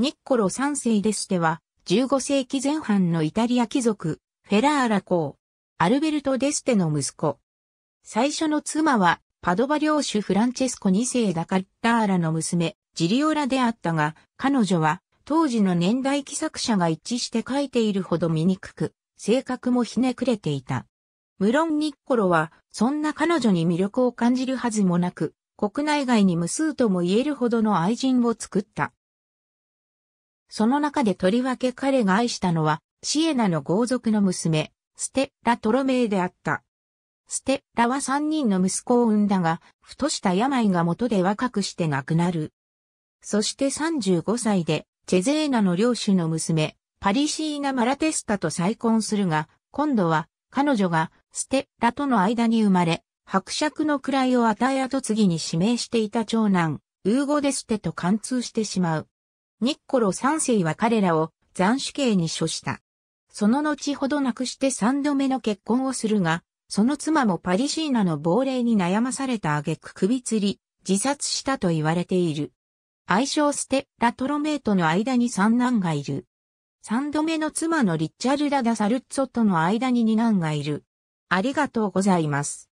ニッコロ三世でしては、15世紀前半のイタリア貴族、フェラーラ公、アルベルト・デステの息子。最初の妻は、パドバ領主フランチェスコ2世ダカッターラの娘、ジリオラであったが、彼女は、当時の年代記作者が一致して書いているほど醜く、性格もひねくれていた。無論ニッコロは、そんな彼女に魅力を感じるはずもなく、国内外に無数とも言えるほどの愛人を作った。その中でとりわけ彼が愛したのは、シエナの豪族の娘、ステッラ・トロメーであった。ステッラは三人の息子を産んだが、ふとした病が元で若くして亡くなる。そして35歳で、チェゼーナの領主の娘、パリシーナ・マラテスタと再婚するが、今度は、彼女が、ステッラとの間に生まれ、伯爵の位を与え後継ぎに指名していた長男、ウーゴデステと貫通してしまう。ニッコロ三世は彼らを斬首刑に処した。その後ほど亡くして三度目の結婚をするが、その妻もパリシーナの亡霊に悩まされた挙句首吊り、自殺したと言われている。愛称ステ・ラトロメイとの間に三男がいる。三度目の妻のリッチャルダ・ダ・サルッツォとの間に二男がいる。ありがとうございます。